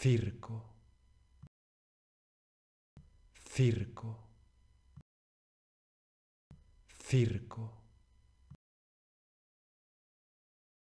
circo, circo, circo.